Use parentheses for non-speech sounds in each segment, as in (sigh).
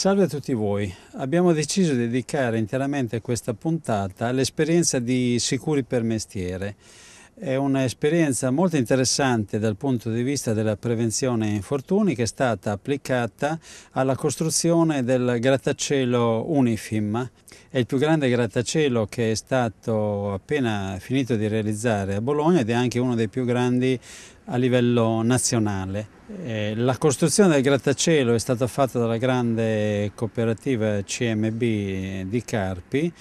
Salve a tutti voi, abbiamo deciso di dedicare interamente questa puntata all'esperienza di Sicuri per Mestiere. È un'esperienza molto interessante dal punto di vista della prevenzione infortuni che è stata applicata alla costruzione del grattacielo Unifim. È il più grande grattacielo che è stato appena finito di realizzare a Bologna ed è anche uno dei più grandi a livello nazionale. Eh, la costruzione del grattacielo è stata fatta dalla grande cooperativa CMB di Carpi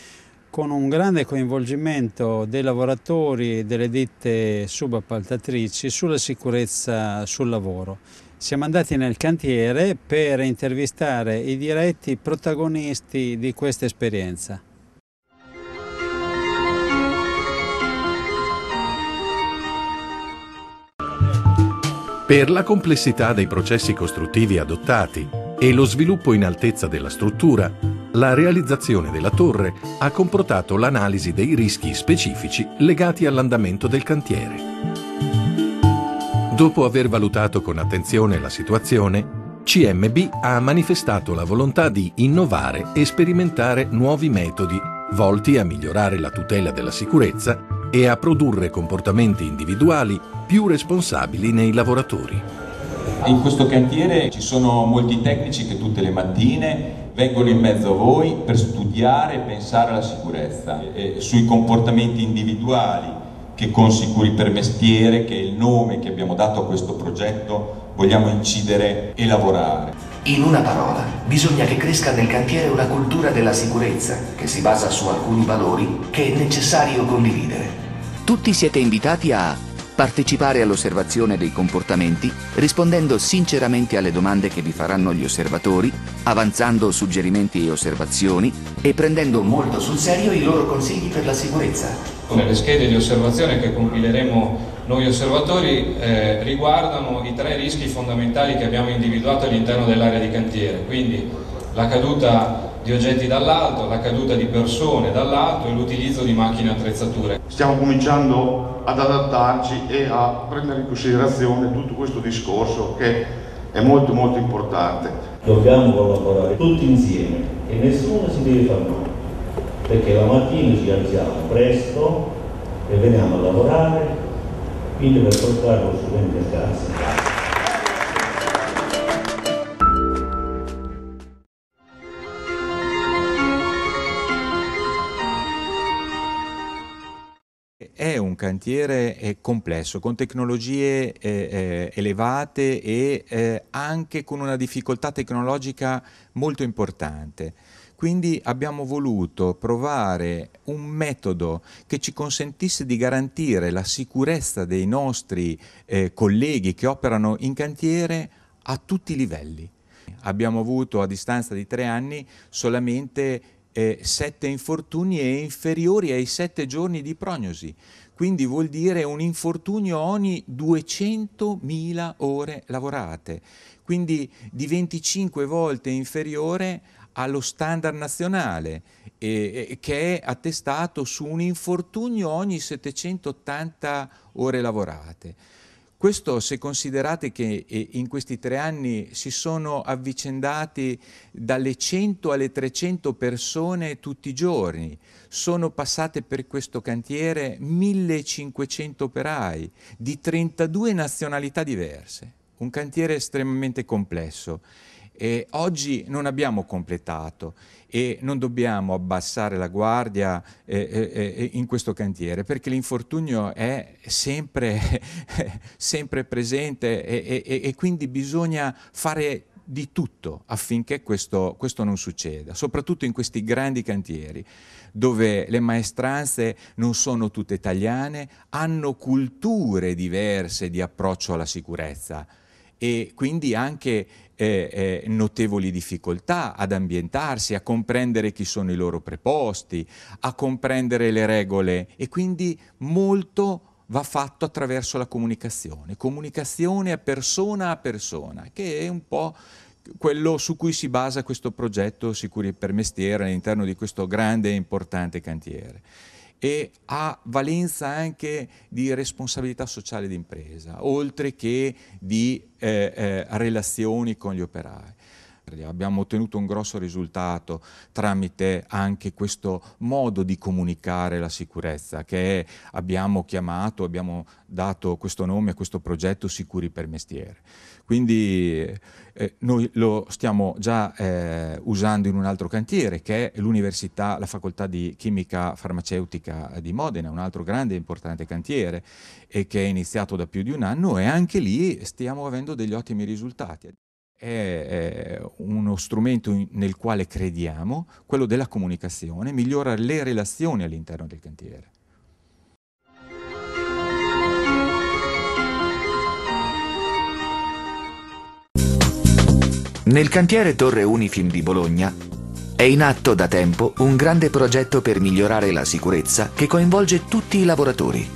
con un grande coinvolgimento dei lavoratori e delle ditte subappaltatrici sulla sicurezza sul lavoro. Siamo andati nel cantiere per intervistare i diretti protagonisti di questa esperienza. Per la complessità dei processi costruttivi adottati e lo sviluppo in altezza della struttura, la realizzazione della torre ha comportato l'analisi dei rischi specifici legati all'andamento del cantiere. Dopo aver valutato con attenzione la situazione, CMB ha manifestato la volontà di innovare e sperimentare nuovi metodi volti a migliorare la tutela della sicurezza e a produrre comportamenti individuali più responsabili nei lavoratori. In questo cantiere ci sono molti tecnici che tutte le mattine vengono in mezzo a voi per studiare e pensare alla sicurezza, e sui comportamenti individuali che con Sicuri per Mestiere, che è il nome che abbiamo dato a questo progetto, vogliamo incidere e lavorare. In una parola, bisogna che cresca nel cantiere una cultura della sicurezza che si basa su alcuni valori che è necessario condividere. Tutti siete invitati a partecipare all'osservazione dei comportamenti rispondendo sinceramente alle domande che vi faranno gli osservatori, avanzando suggerimenti e osservazioni e prendendo molto sul serio i loro consigli per la sicurezza. Come le schede di osservazione che compileremo noi osservatori eh, riguardano i tre rischi fondamentali che abbiamo individuato all'interno dell'area di cantiere, quindi la caduta di oggetti dall'alto, la caduta di persone dall'alto e l'utilizzo di macchine e attrezzature. Stiamo cominciando ad adattarci e a prendere in considerazione tutto questo discorso che è molto molto importante. Dobbiamo collaborare tutti insieme e nessuno si deve far male, perché la mattina ci alziamo presto e veniamo a lavorare quindi per portare lo studente a casa. È un cantiere complesso, con tecnologie eh, eh, elevate e eh, anche con una difficoltà tecnologica molto importante. Quindi abbiamo voluto provare un metodo che ci consentisse di garantire la sicurezza dei nostri eh, colleghi che operano in cantiere a tutti i livelli. Abbiamo avuto a distanza di tre anni solamente eh, sette infortuni e inferiori ai sette giorni di prognosi. Quindi vuol dire un infortunio ogni 200.000 ore lavorate, quindi di 25 volte inferiore allo standard nazionale eh, che è attestato su un infortunio ogni 780 ore lavorate. Questo se considerate che eh, in questi tre anni si sono avvicendati dalle 100 alle 300 persone tutti i giorni, sono passate per questo cantiere 1500 operai di 32 nazionalità diverse, un cantiere estremamente complesso. E oggi non abbiamo completato e non dobbiamo abbassare la guardia eh, eh, eh, eh in questo cantiere perché l'infortunio è sempre, (laughs) sempre presente e, e, e quindi bisogna fare di tutto affinché questo, questo, non succeda, soprattutto in questi grandi cantieri dove le maestranze non sono tutte italiane, hanno culture diverse di approccio alla sicurezza e quindi anche eh, notevoli difficoltà ad ambientarsi, a comprendere chi sono i loro preposti, a comprendere le regole e quindi molto va fatto attraverso la comunicazione, comunicazione a persona a persona, che è un po' quello su cui si basa questo progetto Sicuri per Mestiere all'interno di questo grande e importante cantiere e ha valenza anche di responsabilità sociale d'impresa, oltre che di eh, eh, relazioni con gli operai. Abbiamo ottenuto un grosso risultato tramite anche questo modo di comunicare la sicurezza che abbiamo chiamato, abbiamo dato questo nome a questo progetto Sicuri per Mestiere. Quindi eh, noi lo stiamo già eh, usando in un altro cantiere che è l'Università, la Facoltà di Chimica Farmaceutica di Modena, un altro grande e importante cantiere e che è iniziato da più di un anno e anche lì stiamo avendo degli ottimi risultati è uno strumento nel quale crediamo, quello della comunicazione, migliora le relazioni all'interno del cantiere. Nel cantiere Torre Unifim di Bologna è in atto da tempo un grande progetto per migliorare la sicurezza che coinvolge tutti i lavoratori.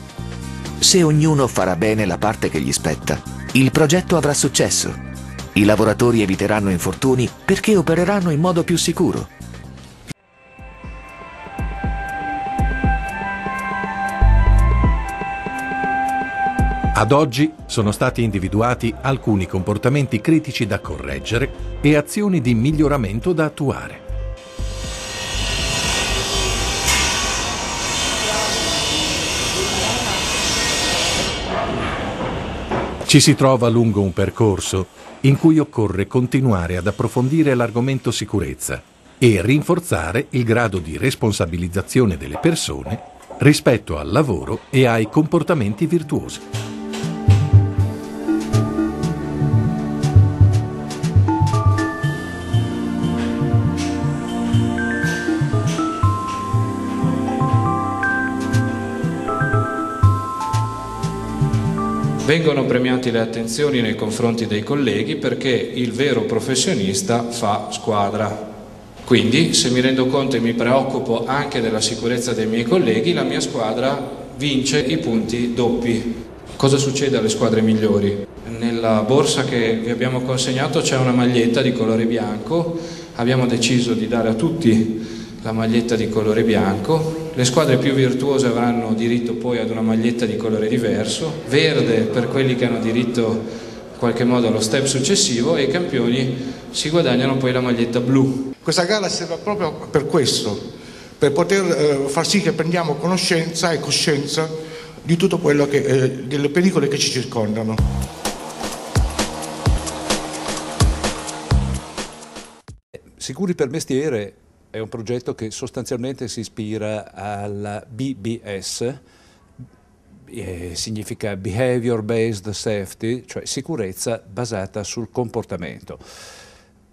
Se ognuno farà bene la parte che gli spetta, il progetto avrà successo i lavoratori eviteranno infortuni perché opereranno in modo più sicuro. Ad oggi sono stati individuati alcuni comportamenti critici da correggere e azioni di miglioramento da attuare. Ci si trova lungo un percorso in cui occorre continuare ad approfondire l'argomento sicurezza e rinforzare il grado di responsabilizzazione delle persone rispetto al lavoro e ai comportamenti virtuosi. Vengono premiati le attenzioni nei confronti dei colleghi perché il vero professionista fa squadra. Quindi se mi rendo conto e mi preoccupo anche della sicurezza dei miei colleghi, la mia squadra vince i punti doppi. Cosa succede alle squadre migliori? Nella borsa che vi abbiamo consegnato c'è una maglietta di colore bianco, abbiamo deciso di dare a tutti la maglietta di colore bianco le squadre più virtuose avranno diritto poi ad una maglietta di colore diverso, verde per quelli che hanno diritto in qualche modo allo step successivo e i campioni si guadagnano poi la maglietta blu. Questa gara serve proprio per questo, per poter eh, far sì che prendiamo conoscenza e coscienza di tutto quello che, eh, delle pericole che ci circondano. Sicuri per mestiere è un progetto che sostanzialmente si ispira alla BBS, eh, significa Behavior Based Safety, cioè sicurezza basata sul comportamento.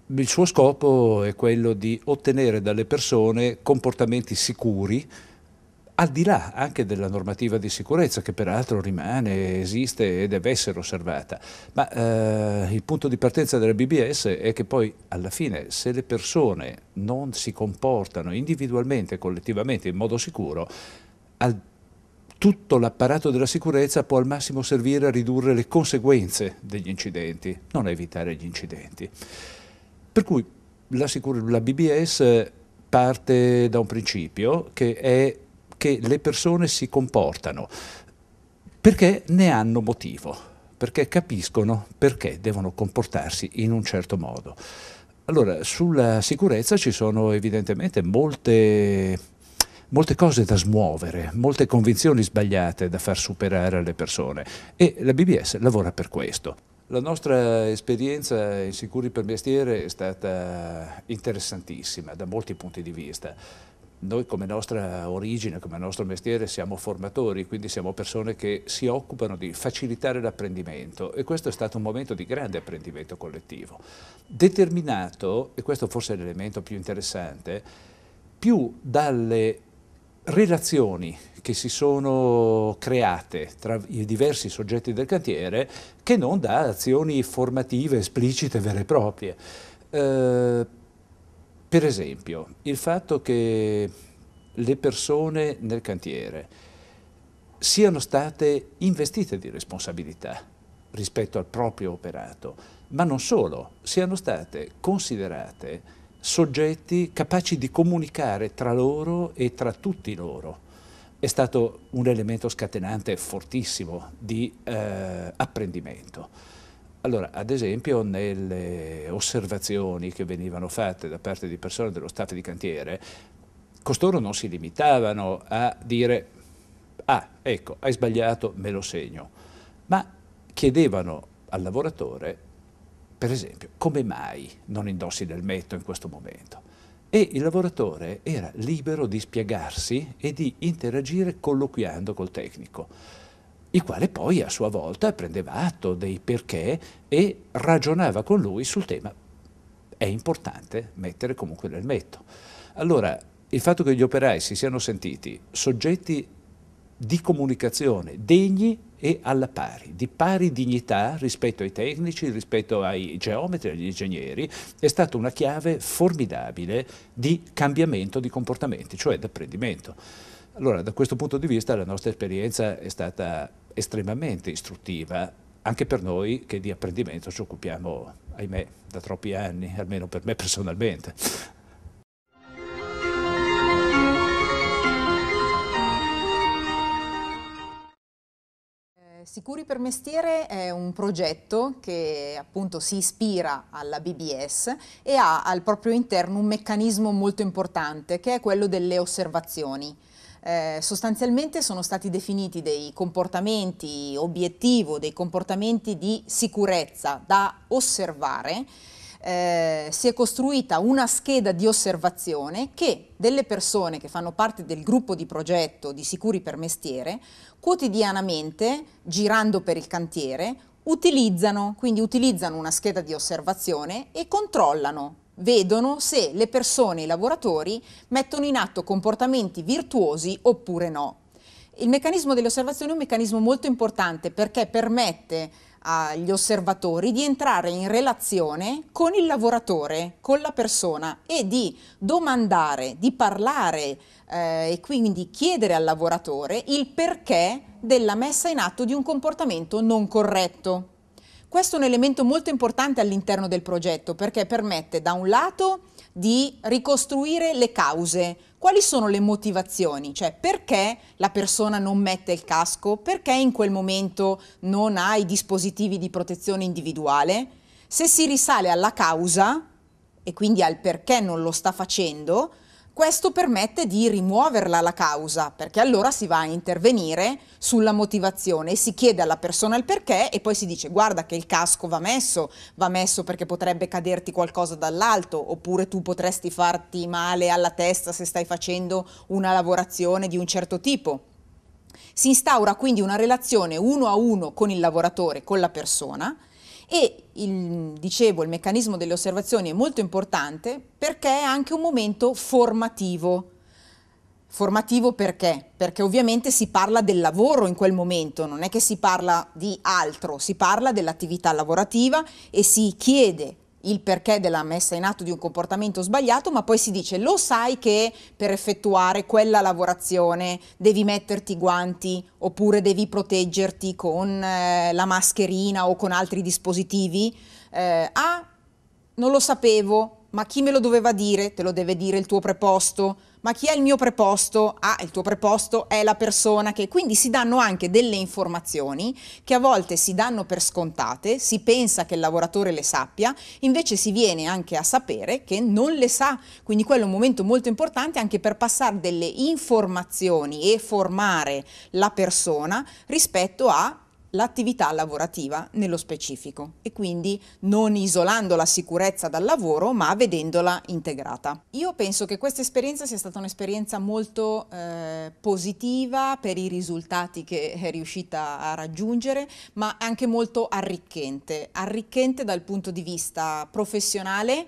Il suo scopo è quello di ottenere dalle persone comportamenti sicuri, al di là anche della normativa di sicurezza che peraltro rimane, esiste e deve essere osservata, ma eh, il punto di partenza della BBS è che poi alla fine se le persone non si comportano individualmente collettivamente in modo sicuro, al tutto l'apparato della sicurezza può al massimo servire a ridurre le conseguenze degli incidenti, non a evitare gli incidenti. Per cui la, la BBS parte da un principio che è che le persone si comportano, perché ne hanno motivo, perché capiscono perché devono comportarsi in un certo modo. Allora, sulla sicurezza ci sono evidentemente molte molte cose da smuovere, molte convinzioni sbagliate da far superare alle persone e la BBS lavora per questo. La nostra esperienza in Sicuri per Mestiere è stata interessantissima da molti punti di vista. Noi come nostra origine, come nostro mestiere siamo formatori, quindi siamo persone che si occupano di facilitare l'apprendimento e questo è stato un momento di grande apprendimento collettivo. Determinato, e questo forse è l'elemento più interessante, più dalle relazioni che si sono create tra i diversi soggetti del cantiere che non da azioni formative esplicite vere e proprie. Eh, per esempio, il fatto che le persone nel cantiere siano state investite di responsabilità rispetto al proprio operato, ma non solo, siano state considerate soggetti capaci di comunicare tra loro e tra tutti loro. È stato un elemento scatenante fortissimo di eh, apprendimento. Allora, ad esempio, nelle osservazioni che venivano fatte da parte di persone dello staff di cantiere, costoro non si limitavano a dire ah, ecco, hai sbagliato, me lo segno, ma chiedevano al lavoratore, per esempio, come mai non indossi l'elmetto in questo momento? E il lavoratore era libero di spiegarsi e di interagire colloquiando col tecnico il quale poi a sua volta prendeva atto dei perché e ragionava con lui sul tema. È importante mettere comunque l'elmetto. Allora, il fatto che gli operai si siano sentiti soggetti di comunicazione degni e alla pari, di pari dignità rispetto ai tecnici, rispetto ai geometri, agli ingegneri, è stata una chiave formidabile di cambiamento di comportamenti, cioè d'apprendimento. Allora, da questo punto di vista la nostra esperienza è stata estremamente istruttiva anche per noi che di apprendimento ci occupiamo, ahimè, da troppi anni, almeno per me personalmente. Eh, Sicuri per mestiere è un progetto che appunto si ispira alla BBS e ha al proprio interno un meccanismo molto importante che è quello delle osservazioni eh, sostanzialmente sono stati definiti dei comportamenti obiettivo, dei comportamenti di sicurezza da osservare. Eh, si è costruita una scheda di osservazione che delle persone che fanno parte del gruppo di progetto di Sicuri per Mestiere quotidianamente, girando per il cantiere, utilizzano, quindi utilizzano una scheda di osservazione e controllano vedono se le persone, i lavoratori, mettono in atto comportamenti virtuosi oppure no. Il meccanismo delle osservazioni è un meccanismo molto importante perché permette agli osservatori di entrare in relazione con il lavoratore, con la persona e di domandare, di parlare eh, e quindi chiedere al lavoratore il perché della messa in atto di un comportamento non corretto. Questo è un elemento molto importante all'interno del progetto perché permette da un lato di ricostruire le cause, quali sono le motivazioni, cioè perché la persona non mette il casco, perché in quel momento non ha i dispositivi di protezione individuale. Se si risale alla causa e quindi al perché non lo sta facendo, questo permette di rimuoverla la causa, perché allora si va a intervenire sulla motivazione e si chiede alla persona il perché e poi si dice guarda che il casco va messo, va messo perché potrebbe caderti qualcosa dall'alto, oppure tu potresti farti male alla testa se stai facendo una lavorazione di un certo tipo. Si instaura quindi una relazione uno a uno con il lavoratore, con la persona e il, dicevo, il meccanismo delle osservazioni è molto importante perché è anche un momento formativo. Formativo perché? Perché ovviamente si parla del lavoro in quel momento, non è che si parla di altro, si parla dell'attività lavorativa e si chiede il perché della messa in atto di un comportamento sbagliato, ma poi si dice lo sai che per effettuare quella lavorazione devi metterti i guanti oppure devi proteggerti con eh, la mascherina o con altri dispositivi? Eh, ah, non lo sapevo, ma chi me lo doveva dire? Te lo deve dire il tuo preposto? ma chi è il mio preposto? Ah, il tuo preposto è la persona che... Quindi si danno anche delle informazioni che a volte si danno per scontate, si pensa che il lavoratore le sappia, invece si viene anche a sapere che non le sa. Quindi quello è un momento molto importante anche per passare delle informazioni e formare la persona rispetto a l'attività lavorativa nello specifico e quindi non isolando la sicurezza dal lavoro ma vedendola integrata. Io penso che questa esperienza sia stata un'esperienza molto eh, positiva per i risultati che è riuscita a raggiungere ma anche molto arricchente, arricchente dal punto di vista professionale,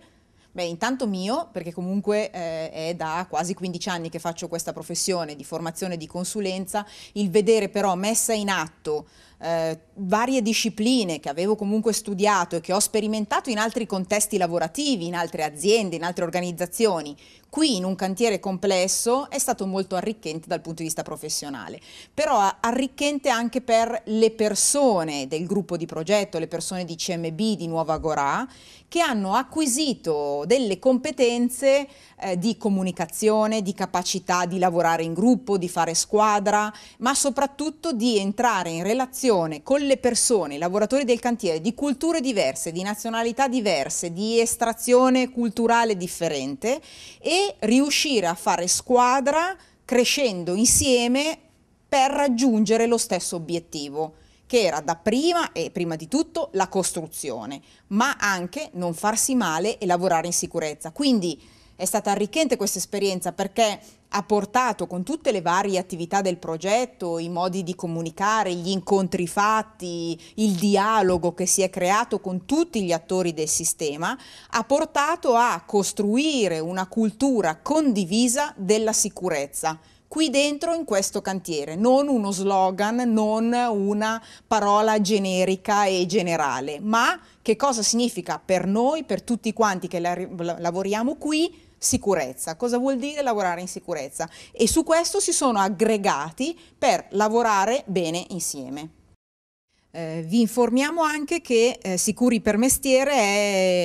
Beh, intanto mio, perché comunque eh, è da quasi 15 anni che faccio questa professione di formazione e di consulenza, il vedere però messa in atto eh, varie discipline che avevo comunque studiato e che ho sperimentato in altri contesti lavorativi, in altre aziende, in altre organizzazioni, qui in un cantiere complesso è stato molto arricchente dal punto di vista professionale, però arricchente anche per le persone del gruppo di progetto, le persone di CMB di Nuova Gorà, che hanno acquisito delle competenze eh, di comunicazione, di capacità di lavorare in gruppo, di fare squadra, ma soprattutto di entrare in relazione con le persone, i lavoratori del cantiere, di culture diverse, di nazionalità diverse, di estrazione culturale differente e riuscire a fare squadra crescendo insieme per raggiungere lo stesso obiettivo che era da prima e prima di tutto la costruzione, ma anche non farsi male e lavorare in sicurezza. Quindi è stata arricchente questa esperienza perché ha portato con tutte le varie attività del progetto, i modi di comunicare, gli incontri fatti, il dialogo che si è creato con tutti gli attori del sistema, ha portato a costruire una cultura condivisa della sicurezza qui dentro in questo cantiere, non uno slogan, non una parola generica e generale, ma che cosa significa per noi, per tutti quanti che la lavoriamo qui, sicurezza. Cosa vuol dire lavorare in sicurezza? E su questo si sono aggregati per lavorare bene insieme. Eh, vi informiamo anche che eh, Sicuri per Mestiere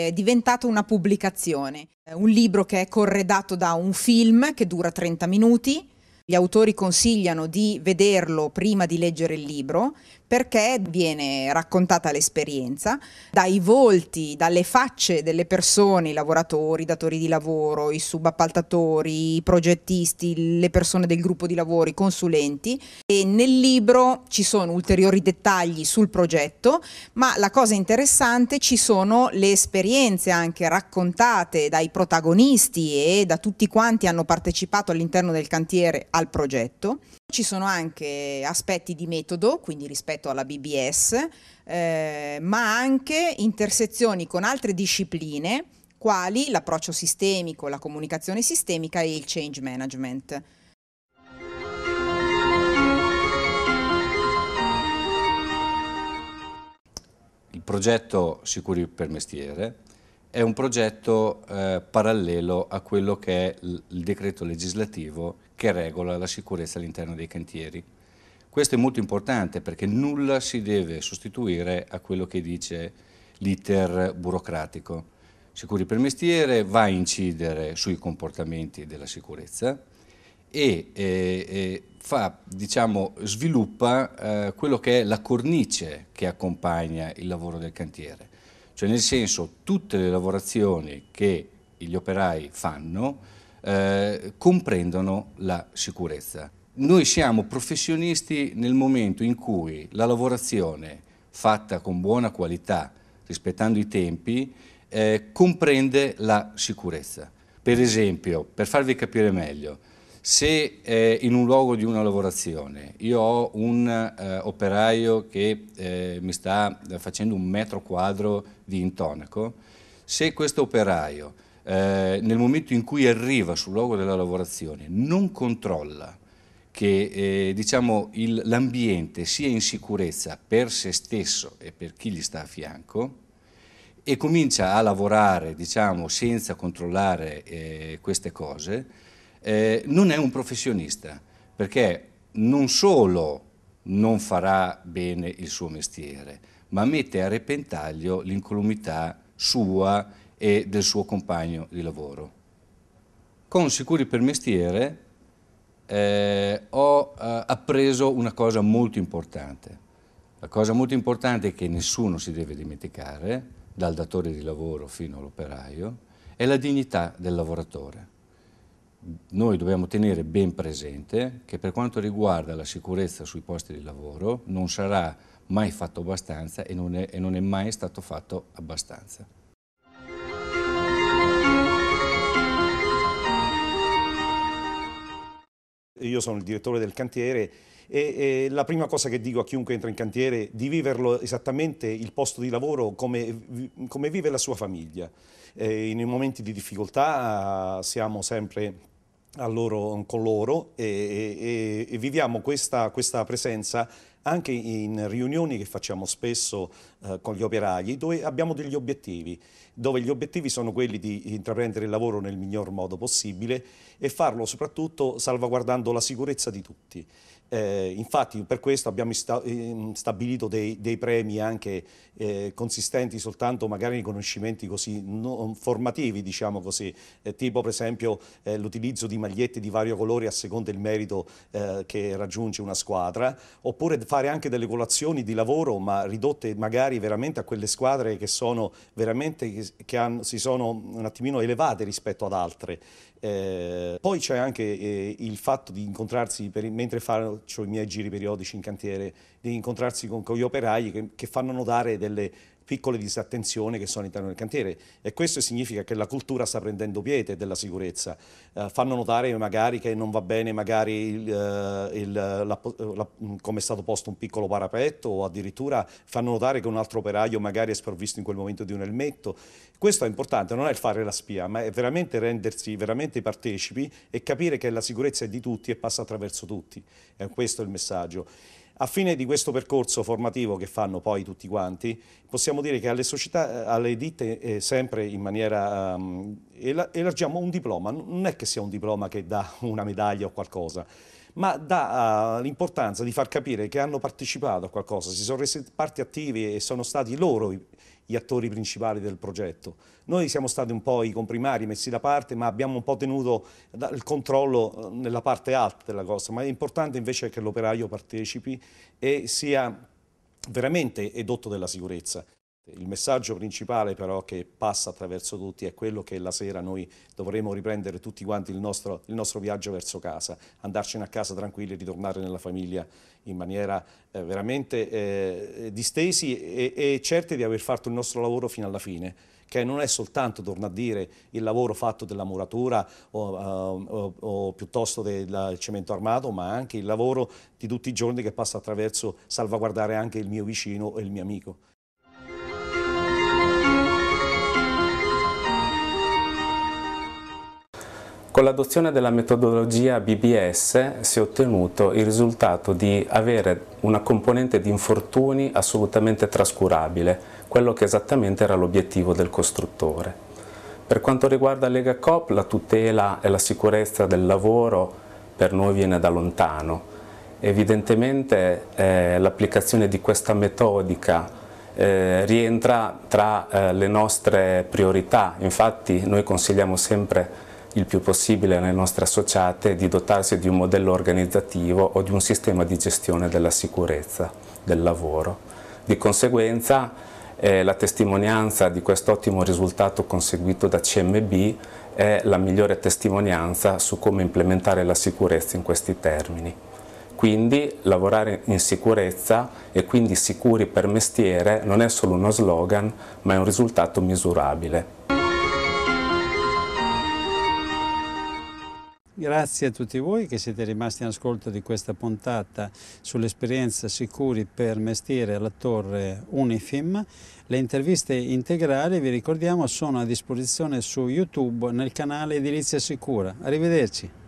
è diventata una pubblicazione, è eh, un libro che è corredato da un film che dura 30 minuti. Gli autori consigliano di vederlo prima di leggere il libro perché viene raccontata l'esperienza dai volti, dalle facce delle persone, i lavoratori, i datori di lavoro, i subappaltatori, i progettisti, le persone del gruppo di lavoro, i consulenti e nel libro ci sono ulteriori dettagli sul progetto, ma la cosa interessante ci sono le esperienze anche raccontate dai protagonisti e da tutti quanti hanno partecipato all'interno del cantiere al progetto ci sono anche aspetti di metodo, quindi rispetto alla BBS, eh, ma anche intersezioni con altre discipline, quali l'approccio sistemico, la comunicazione sistemica e il change management. Il progetto Sicuri per Mestiere è un progetto eh, parallelo a quello che è il decreto legislativo che regola la sicurezza all'interno dei cantieri. Questo è molto importante perché nulla si deve sostituire a quello che dice l'iter burocratico. Sicuri per mestiere va a incidere sui comportamenti della sicurezza e, e fa, diciamo, sviluppa eh, quello che è la cornice che accompagna il lavoro del cantiere. Cioè nel senso tutte le lavorazioni che gli operai fanno eh, comprendono la sicurezza. Noi siamo professionisti nel momento in cui la lavorazione fatta con buona qualità, rispettando i tempi, eh, comprende la sicurezza. Per esempio, per farvi capire meglio, se eh, in un luogo di una lavorazione io ho un eh, operaio che eh, mi sta facendo un metro quadro di intonaco, se questo operaio eh, nel momento in cui arriva sul luogo della lavorazione non controlla che eh, diciamo, l'ambiente sia in sicurezza per se stesso e per chi gli sta a fianco e comincia a lavorare diciamo, senza controllare eh, queste cose, eh, non è un professionista perché non solo non farà bene il suo mestiere, ma mette a repentaglio l'incolumità sua e del suo compagno di lavoro. Con Sicuri per Mestiere eh, ho eh, appreso una cosa molto importante. La cosa molto importante che nessuno si deve dimenticare, dal datore di lavoro fino all'operaio, è la dignità del lavoratore. Noi dobbiamo tenere ben presente che per quanto riguarda la sicurezza sui posti di lavoro non sarà mai fatto abbastanza e non è, e non è mai stato fatto abbastanza. Io sono il direttore del cantiere e, e, la prima cosa che dico a chiunque entra in cantiere è di viverlo esattamente il posto di lavoro come, come vive la sua famiglia. Eh, in momenti di difficoltà ah, siamo sempre loro, con loro e, e, e viviamo questa, questa presenza anche in riunioni che facciamo spesso eh, con gli operai, dove abbiamo degli obiettivi, dove gli obiettivi sono quelli di intraprendere il lavoro nel miglior modo possibile e farlo soprattutto salvaguardando la sicurezza di tutti. Eh, infatti per questo abbiamo sta ehm, stabilito dei, dei, premi anche eh, consistenti soltanto magari in riconoscimenti così non formativi, diciamo così, eh, tipo per esempio eh, l'utilizzo di magliette di vario colore a seconda del merito eh, che raggiunge una squadra, oppure fare anche delle colazioni di lavoro ma ridotte magari veramente a quelle squadre che sono veramente che, che hanno, si sono un attimino elevate rispetto ad altre. Eh, poi c'è anche eh, il fatto di incontrarsi, per, mentre faccio i miei giri periodici in cantiere, di incontrarsi con, con gli operai che, che fanno notare delle, piccole disattenzioni che sono all'interno del cantiere e questo significa che la cultura sta prendendo piede della sicurezza. Eh, fanno notare magari che non va bene magari eh, il, la, la, mm, come è stato posto un piccolo parapetto o addirittura fanno notare che un altro operaio magari è sprovvisto in quel momento di un elmetto. Questo è importante, non è il fare la spia, ma è veramente rendersi veramente partecipi e capire che la sicurezza è di tutti e passa attraverso tutti. E eh, questo è il messaggio. A fine di questo percorso formativo che fanno poi tutti quanti, possiamo dire che alle, società, eh, alle ditte eh, sempre in maniera... Um, elargiamo un diploma, non è che sia un diploma che dà (laughs) una medaglia o qualcosa, ma dà uh, l'importanza di far capire che hanno partecipato a qualcosa, si sono resi parti attivi e sono stati loro i, gli attori principali del progetto. Noi siamo stati un po' i comprimari messi da parte, ma abbiamo un po' tenuto il controllo eh, nella parte alta della cosa, ma è importante invece che l'operaio partecipi e sia veramente edotto della sicurezza. Il messaggio principale però che passa attraverso tutti è quello che la sera noi dovremo riprendere tutti quanti il nostro, il nostro viaggio verso casa, andarcene a casa tranquilli e ritornare nella famiglia in maniera eh, veramente eh, distesi e, e certi di aver fatto il nostro lavoro fino alla fine che non è soltanto, torno a dire, il lavoro fatto della muratura o, eh, o, o, piuttosto del cemento armato, ma anche il lavoro di tutti i giorni che passa attraverso salvaguardare anche il mio vicino e il mio amico. Con l'adozione della metodologia BBS si è ottenuto il risultato di avere una componente di infortuni assolutamente trascurabile, quello che esattamente era l'obiettivo del costruttore. Per quanto riguarda Lega Coop, la tutela e la sicurezza del lavoro per noi viene da lontano. Evidentemente eh, l'applicazione di questa metodica eh, rientra tra eh, le nostre priorità, infatti noi consigliamo sempre il più possibile alle nostre associate di dotarsi di un modello organizzativo o di un sistema di gestione della sicurezza del lavoro. Di conseguenza eh, la testimonianza di quest'ottimo risultato conseguito da CMB è la migliore testimonianza su come implementare la sicurezza in questi termini. Quindi lavorare in sicurezza e quindi sicuri per mestiere non è solo uno slogan ma è un risultato misurabile. Grazie a tutti voi che siete rimasti in ascolto di questa puntata sull'esperienza Sicuri per mestiere alla torre Unifim. Le interviste integrali, vi ricordiamo, sono a disposizione su YouTube nel canale Edilizia Sicura. Arrivederci.